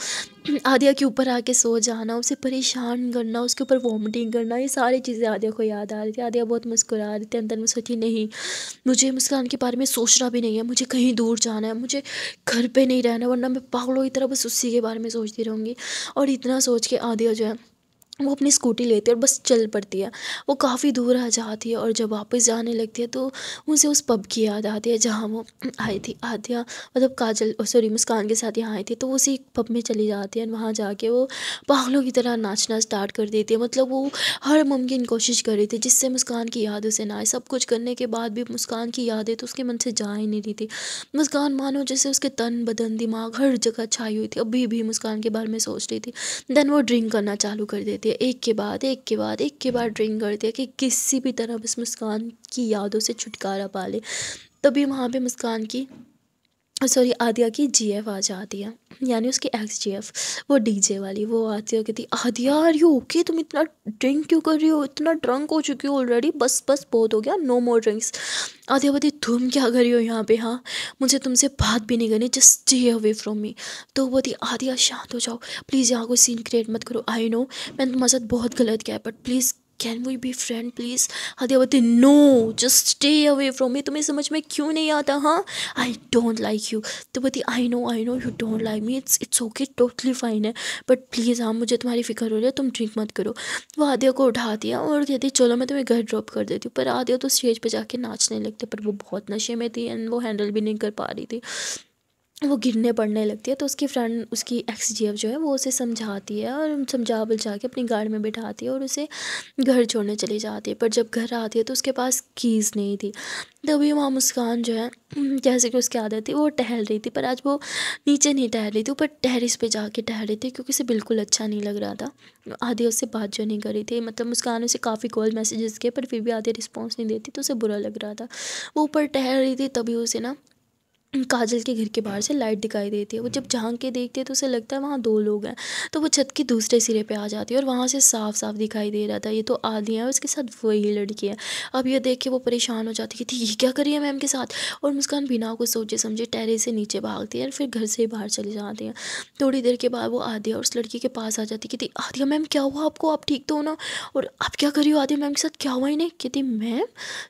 आदिया के ऊपर आके सो जाना उसे परेशान करना उसके ऊपर वॉमिटिंग करना ये सारी चीज़ें आदिया को याद आ रही थी आदिया बहुत मुस्कुरा रही थी अंदर में सोची नहीं मुझे मुस्कान के बारे में सोचना भी नहीं है मुझे कहीं दूर जाना है मुझे घर पर नहीं रहना वरना मैं पागलों की तरह बस उसी के बारे में सोचती रहूँगी और इतना बिना सोच के आदिया जो जाए वो अपनी स्कूटी लेती है और बस चल पड़ती है वो काफ़ी दूर आ जाती है और जब वापस जाने लगती है तो उसे उस पब की याद आती है जहाँ वो [CLEARS THROAT] आई थी आदिया मतलब काजल सॉरी मुस्कान के साथ यहाँ आई थी तो वो उसी पब में चली जाती है वहाँ जाके वो पागलों की तरह नाचना स्टार्ट कर देती है मतलब वो हर मुमकिन कोशिश कर रही थी जिससे मुस्कान की याद उसे ना आए सब कुछ करने के बाद भी मुस्कान की यादें तो उसके मन से जा ही नहीं रही थी मुस्कान मानो जैसे उसके तन बदन दिमाग हर जगह छाई हुई थी अभी भी मुस्कान के बारे में सोच रही थी देन वो ड्रिंक करना चालू कर देती दिया एक के बाद एक के बाद एक के बाद ड्रिंक कर दिया कि किसी भी तरह इस मुस्कान की यादों से छुटकारा पा ले तभी वहाँ पे मुस्कान की सॉरी आदिया की जी एफ़ आ जाती है यानी उसकी एक्स जी एफ़ वो डी जे वाली वो आती है कहती आदिया आर यू ओके तुम इतना ड्रिंक क्यों कर रही हो इतना ड्रंक हो चुकी हो ऑलरेडी बस बस बहुत हो गया नो मोर ड्रिंक्स आदिया बोलती तुम क्या कर रही हो यहाँ पे हाँ मुझे तुमसे बात भी नहीं करनी just stay away from me तो बोलती आदिया शांत हो जाओ प्लीज़ यहाँ कोई सीन क्रिएट मत करो आई नो मैंने तुम्हारे साथ बहुत गलत किया है but please can we be friend please हदयावती no just stay away from me तुम्हें समझ में क्यों नहीं आता हाँ आई डोंट लाइक यू तो हदयावती I know I know you don't like me it's it's okay totally fine है बट प्लीज़ हाँ मुझे तुम्हारी फिक्र हो रही है तुम ड्रिंक मत करो वो आदिया को उठा दिया और कहती चलो मैं तुम्हें घर ड्रॉप कर देती हूँ पर आदिया तो स्टेज पर जाके नाचने लगते पर वो बहुत नशे में थी एंड वो हैंडल भी नहीं कर पा रही थी वो गिरने पड़ने लगती है तो उसकी फ्रेंड उसकी एक्स जी एफ जो है वो उसे समझाती है और समझा बुलझा के अपनी गाड़ी में बिठाती है और उसे घर छोड़ने चली जाती है पर जब घर आती है तो उसके पास कीज़ नहीं थी तभी वहाँ मुस्कान जो है जैसे कि उसकी आदत थी वो टहल रही थी पर आज वो नीचे नहीं टहल रही थी ऊपर टहरिस पे जाके टहल रही थी क्योंकि उसे बिल्कुल अच्छा नहीं लग रहा था आधी उससे बात जो नहीं करी थी मतलब मुस्कान उसे काफ़ी कॉल मैसेजेस किए पर फिर भी आधे रिस्पॉन्स नहीं देती तो उसे बुरा लग रहा था वो ऊपर टहल रही थी तभी उसे ना काजल के घर के बाहर से लाइट दिखाई देती है वो जब झांक के देखती है तो उसे लगता है वहाँ दो लोग हैं तो वो छत के दूसरे सिरे पे आ जाती है और वहाँ से साफ साफ दिखाई दे रहा था ये तो आदि है और उसके साथ वही लड़की है अब ये देख के वो परेशान हो जाती है कि ये क्या करिए मैम के साथ और मुस्कान बिना कुछ सोचे समझे टहरे से नीचे भागती है और फिर घर से बाहर चली जाती हैं थोड़ी देर के बाद वो आदिया और उस लड़की के पास आ जाती कहती आदिया मैम क्या हुआ आपको आप ठीक तो हो ना और आप क्या करी हो आदिया मैम के साथ क्या हुआ इन्हें कहती मैम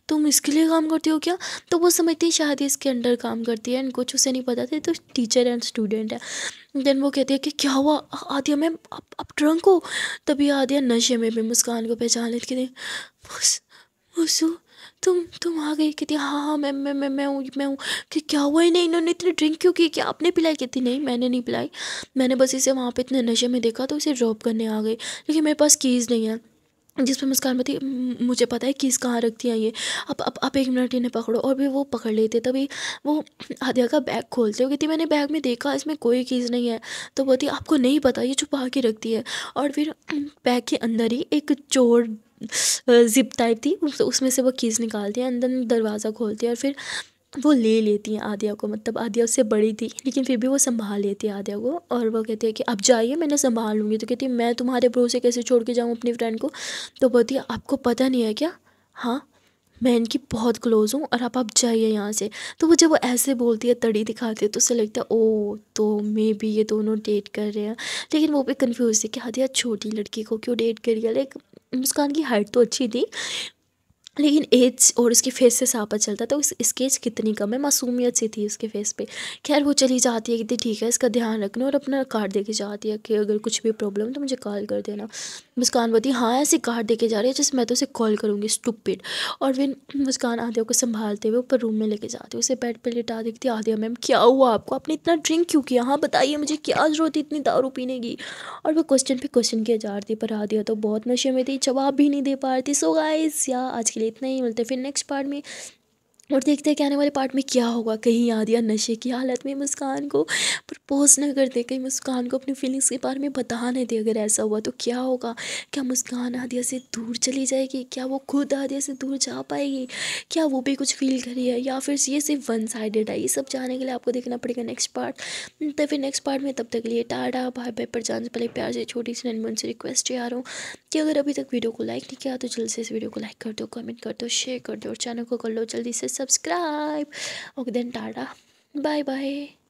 तुम इसके लिए काम करती हो क्या तो वो समझती है शायद इसके अंडर काम करती है है एंड कुछ उसे नहीं पता था तो टीचर एंड स्टूडेंट है देन वो कहती है कि क्या हुआ आदिया मैम आप आप ट्रंक हो तभी आदिया नशे में भी मुस्कान को पहचान लेती कहती मुस, मुसू तुम तुम आ गई कहती हाँ हाँ मैम मैं मैं मैं हूँ मैं हूँ कि क्या हुआ ही नहीं इन्होंने इतने ड्रिंक क्यों की क्या आपने पिलाई कहती नहीं मैंने नहीं पिलाई मैंने बस इसे वहाँ पे इतने नशे में देखा तो इसे ड्रॉप करने आ गई लेकिन मेरे पास कीज़ नहीं है जिस पर मुस्कान बती मुझे पता है किस कहाँ रखती हैं ये अब अब अब एक मिनट इन्हें पकड़ो और भी वो पकड़ लेते तभी वो आदिया का बैग खोलते हो कहती मैंने बैग में देखा इसमें कोई चीज़ नहीं है तो बोलती आपको नहीं पता ये छुपा के रखती है और फिर बैग के अंदर ही एक चोर जिप टाइप थी उसमें से वो कीज़ निकालती है अंदर दरवाज़ा खोलती है और फिर वो ले लेती हैं आदिया को मतलब आदिया उससे बड़ी थी लेकिन फिर भी वो संभाल लेती है आदिया को और वो कहती है कि आप जाइए मैंने संभाल लूँगी तो कहती है मैं तुम्हारे भरोसे कैसे छोड़ के जाऊँ अपनी फ्रेंड को तो बोलती है आपको पता नहीं है क्या हाँ मैं इनकी बहुत क्लोज़ हूँ और आप अब जाइए यहाँ से तो वो जब वो ऐसे बोलती है तड़ी दिखाती है तो उसे लगता है ओ तो मे भी ये दोनों डेट कर रहे हैं लेकिन वो भी कन्फ्यूज़ थी कि हाँ यार छोटी लड़की को क्यों डेट कर गया लाइक मुस्कान की हाइट तो अच्छी थी लेकिन एज और उसके फेस से साफ चलता था उस स्केच कितनी कम है मासूमियत सी थी उसके फेस पे खैर वो चली जाती है कि ठीक है इसका ध्यान रखना और अपना कार्ड देके जाती है कि अगर कुछ भी प्रॉब्लम तो मुझे कॉल कर देना मुस्कान बोलती है हाँ ऐसे कार्ड देके जा रही है जैसे मैं तो उसे कॉल करूँगी स्टूपिड और फिर मुस्कान आदिया को संभालते हुए ऊपर रूम में लेके जाती उसे बेड पर लिटा देखती है आदिया मैम क्या हुआ आपको आपने इतना ड्रिंक क्यों किया हाँ बताइए मुझे क्या ज़रूरत इतनी दारू पीने की और वो क्वेश्चन पर क्वेश्चन किया जा रही पर आदिया तो बहुत नशे में थी जवाब भी नहीं दे पा रही थी सो गाइस या आज के लिए इतना ही मिलते फिर नेक्स्ट पार्ट में और देखते हैं कि आने वाले पार्ट में क्या होगा कहीं याद या नशे की हालत में मुस्कान को प्रपोज न कर दे कहीं मुस्कान को अपनी फीलिंग्स के बारे में बता नहीं दे अगर ऐसा हुआ तो क्या होगा क्या मुस्कान आदिया से दूर चली जाएगी क्या वो खुद आदिया से दूर जा पाएगी क्या वो भी कुछ फील करी है या फिर ये सिर्फ वन साइडेड है ये सब जाने के लिए आपको देखना पड़ेगा नेक्स्ट पार्ट तो फिर नेक्स्ट पार्ट में तब तक लिए टाटा बाय बाय पर जाने से पहले प्यार से छोटी सी ननमन से रिक्वेस्ट यार हूँ कि अगर अभी तक वीडियो को लाइक नहीं किया तो जल्दी से इस वीडियो को लाइक कर दो कमेंट कर दो शेयर कर दो और चैनल को कर लो जल्दी से subscribe okay then tata bye bye